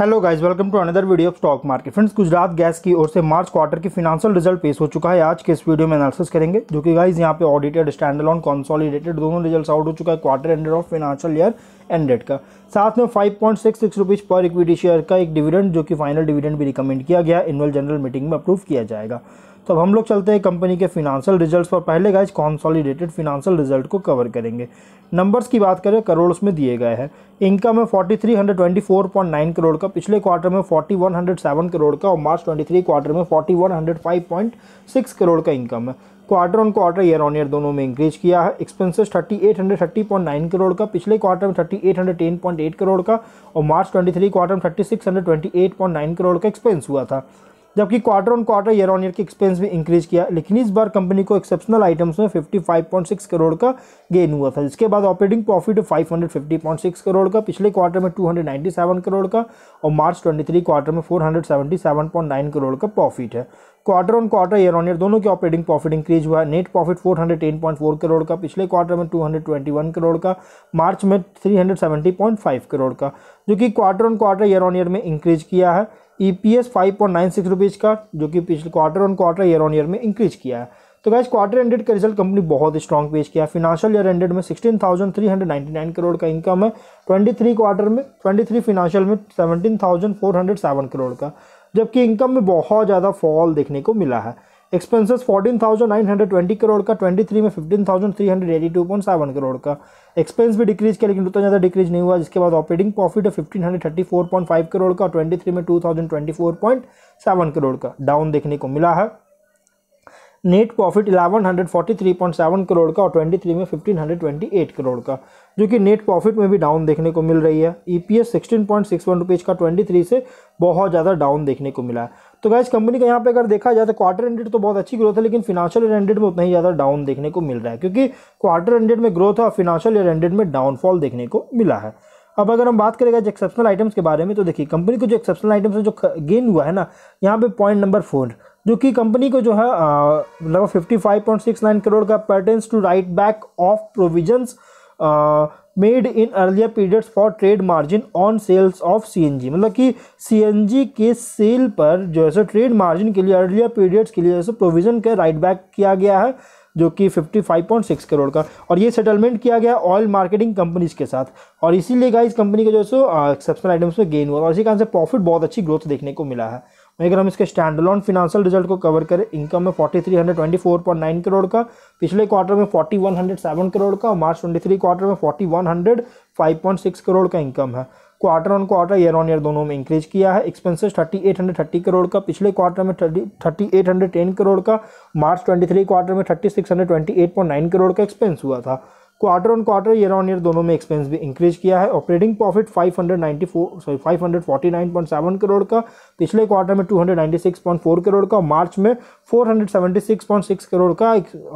hello guys welcome to another video of stock market friends Gujarat gas की ओर से March quarter की financial result पेश हो चुका है आज के इस वीडियो में एनालिसिस करेंगे जो कि गाइस यहां पे ऑडिटेड ऑन कंसोलिडेटेड दोनों रिजल्ट्स आउट हो चुका है quarter ended of financial year ended का साथ में five point six six rupees पर इक्विटी शेयर का एक डिविडेंड जो कि फाइनल डिविडेंड भी रिकमेंड किया गया एनुअल जनरल मीटिंग में अप्रूव किया जाएगा तो अब हम लोग चलते हैं कंपनी के फिनांशियल रिजल्ट्स पर पहले गाइज कॉन्सॉलीडेटेड फिनांशियल रिजल्ट को कवर करेंगे नंबर्स की बात करें करोड़ में दिए गए हैं इनकम है forty three hundred twenty four point nine crore का पिछले क्वार्टर में forty one hundred seven crore का और मार्च ट्वेंटी थ्री क्वार्टर में forty one hundred five point six crore का इनकम है quarter on quarter year on year दोनों में इंक्रीज किया है thirty thirty eight hundred point nine crore का पिछले क्वार्टर में thirty eight hundred ten point eight crore का और मार्च ट्वेंटी थ्री क्वार्टर में thirty six hundred twenty eight point nine crore का एक्सपेंस हुआ था जबकि quarter on quarter year on year की एक्सपेंस भी इंक्रीज किया लेकिन इस बार कंपनी को एक्सेप्शनल आइटम्स में 55.6 करोड़ का गेन हुआ था जिसके बाद ऑपरेटिंग प्रॉफिट 550.6 करोड़ का पिछले क्वार्टर में 297 करोड़ का और मार्च 23 क्वार्टर में 477.9 करोड़ का प्रॉफिट है quarter on quarter year on year दोनों के ऑपरेटिंग प्रॉफिट इंक्रीज हुआ है नेट प्रॉफिट 410.4 करोड़ का पिछले क्वार्टर में 221 करोड़ का मार्च में 370.5 करोड़ का जो कि quarter on quarter year on year में इंक्रीज किया है E P S five point nine six rupees का जो कि पिछले quarter on quarter year on year में इंक्रीज किया है तो गैस क्वार्टर एंडेड का रिजल्ट कंपनी बहुत स्ट्रॉन्ग पेश किया फिनेंशियल ईयर एंडेड में 16,399 करोड़ का इनकम है 23 क्वार्टर में 23 फिनेंशियल में 17,407 करोड़ का जबकि इनकम में बहुत ज़्यादा फॉल देखने को मिला है एक्सपेंसेस 14,920 करोड़ का 23 में फिफ्टीन करोड़ का एक्सपेंस भी डिक्रीज किया लेकिन उतना ज़्यादा डिक्रीज नहीं हुआ जिसके बाद ऑपरेटिंग प्रॉफिट है 1534.5 करोड़ का 23 में 2024.7 करोड़ का डाउन देखने को मिला है नेट प्रॉफिट 1143.7 करोड़ का और 23 में 1528 करोड़ का जो कि नेट प्रॉफिट में भी डाउन देखने को मिल रही है ईपीएस 16.61 रुपीस का 23 से बहुत ज़्यादा डाउन देखने को मिला है तो गैस कंपनी का यहाँ पे अगर देखा जाए तो क्वार्टर एंडेड तो बहुत अच्छी ग्रोथ है लेकिन फिनांशियल ईयर एंडेड में उतना ही ज़्यादा डाउन देखने को मिल रहा है क्योंकि क्वार्टर एंडेड में ग्रोथ है और फिनांशियल ईयर एंडेड में डाउनफॉल देखने को मिला है अब अगर हम बात करेंगे जो एक्सेप्शनल आइटम्स के बारे में तो देखिए कंपनी को जो एक्सेप्शनल आइटम्स जो गेन हुआ है ना यहाँ पे पॉइंट नंबर फोर जो कि कंपनी को जो है लगभग fifty five point six nine crore का पैटर्न to write back of provisions made in earlier periods for trade margin on sales of CNG मतलब कि सीएनजी के सेल पर जो है सो ट्रेड मार्जिन के लिए अर्लियर पीरियड्स के लिए सो प्रोविजन का राइट बैक किया गया है जो कि 55.6 करोड़ का और ये सेटलमेंट किया गया ऑयल मार्केटिंग कंपनीज के साथ और इसीलिए गाइस कंपनी का जो है सो एक्सेप्शनल आइटम्स में गेन हुआ और इसी कारण से प्रॉफिट बहुत अच्छी ग्रोथ देखने को मिला है वहीं अगर हम इसके स्टैंड लॉन फिनेंशियल रिजल्ट को कवर करें इनकम में नाइन करोड़ का पिछले क्वार्टर में सेवन करोड़ का और मार्च थ्री क्वार्टर में सिक्स करोड़ का इनकम है quarter on quarter year on year दोनों में इंक्रीज किया है एक्सपेंसेस 3830 करोड़ का पिछले क्वार्टर में 3810 करोड़ का मार्च 23 क्वार्टर में 3628.9 करोड़ का एक्सपेंस हुआ था quarter on quarter year on year दोनों में एक्सपेंस भी इंक्रीज किया है ऑपरेटिंग प्रॉफिट 594 सॉरी 549.7 करोड़ का पिछले क्वार्टर में 296.4 करोड़ का मार्च में 476.6 करोड़ का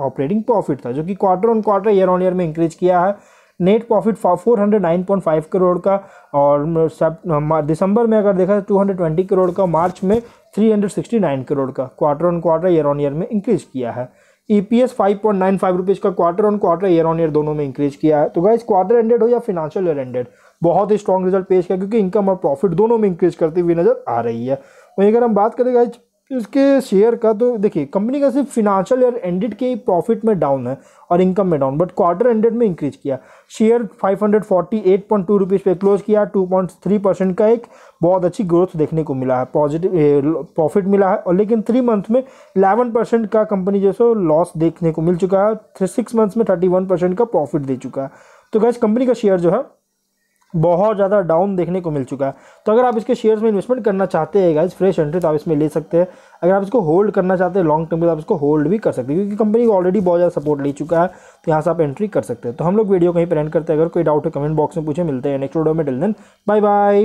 ऑपरेटिंग प्रॉफिट था जो कि quarter on quarter year on year में इंक्रीज किया है नेट प्रॉफिट 409.5 करोड़ का और सब दिसंबर में अगर देखा तो 220 करोड़ का मार्च में 369 करोड़ का quarter on quarter year on year में इंक्रीज किया है E P S five point nine five rupees का quarter on quarter year on year दोनों में इंक्रीज किया है तो गाइज क्वार्टर एंडेड हो या फिनेंशियल ईयर एंडेड बहुत ही स्ट्रॉन्ग रिजल्ट पेश किया क्योंकि इनकम और प्रॉफिट दोनों में इंक्रीज करती हुई नजर आ रही है वहीं अगर हम बात करें गाइज उसके शेयर का तो देखिए कंपनी का सिर्फ फिनांशियल ईयर एंडेड के प्रॉफिट में डाउन है और इनकम में डाउन बट क्वार्टर एंडेड में इंक्रीज किया शेयर 548.2 रुपीस पे क्लोज किया 2.3 परसेंट का एक बहुत अच्छी ग्रोथ देखने को मिला है पॉजिटिव प्रॉफिट मिला है और लेकिन थ्री मंथ में एलेवन परसेंट का कंपनी जैसे लॉस देखने को मिल चुका है सिक्स मंथ्स में थर्टी परसेंट का प्रॉफिट दे चुका है तो गैस कंपनी का शेयर जो है बहुत ज़्यादा डाउन देखने को मिल चुका है तो अगर आप इसके शेयर्स में इन्वेस्टमेंट करना चाहते हैं गाइज फ्रेश एंट्री तो आप इसमें ले सकते हैं अगर आप इसको होल्ड करना चाहते हैं लॉन्ग टर्म में तो आप इसको होल्ड भी कर सकते हैं क्योंकि कंपनी को ऑलरेडी बहुत ज़्यादा सपोर्ट ले चुका है तो यहाँ से आप एंट्री कर सकते हैं तो हम लोग वीडियो कहीं पर एंड करते हैं अगर कोई डाउट है कमेंट बॉक्स में पूछे मिलते हैं नेक्स्ट वीडियो में डिल देन बाय बाय